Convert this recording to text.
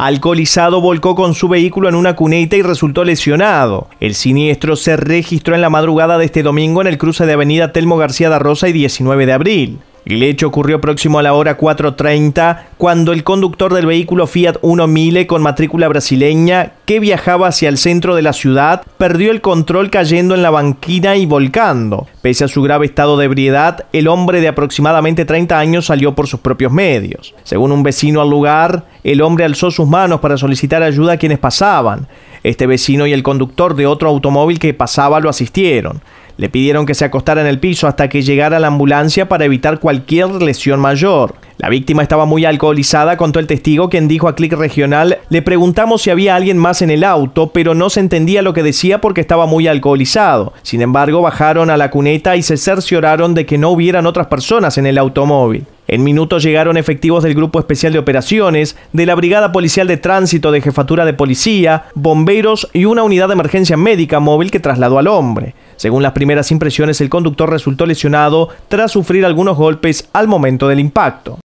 alcoholizado, volcó con su vehículo en una cuneta y resultó lesionado. El siniestro se registró en la madrugada de este domingo en el cruce de Avenida Telmo García da Rosa y 19 de abril. El hecho ocurrió próximo a la hora 4.30 cuando el conductor del vehículo Fiat 1000 con matrícula brasileña que viajaba hacia el centro de la ciudad perdió el control cayendo en la banquina y volcando. Pese a su grave estado de ebriedad, el hombre de aproximadamente 30 años salió por sus propios medios. Según un vecino al lugar, el hombre alzó sus manos para solicitar ayuda a quienes pasaban. Este vecino y el conductor de otro automóvil que pasaba lo asistieron. Le pidieron que se acostara en el piso hasta que llegara la ambulancia para evitar cualquier lesión mayor. La víctima estaba muy alcoholizada, contó el testigo, quien dijo a Click Regional, le preguntamos si había alguien más en el auto, pero no se entendía lo que decía porque estaba muy alcoholizado. Sin embargo, bajaron a la cuneta y se cercioraron de que no hubieran otras personas en el automóvil. En minutos llegaron efectivos del Grupo Especial de Operaciones, de la Brigada Policial de Tránsito de Jefatura de Policía, bomberos y una unidad de emergencia médica móvil que trasladó al hombre. Según las primeras impresiones, el conductor resultó lesionado tras sufrir algunos golpes al momento del impacto.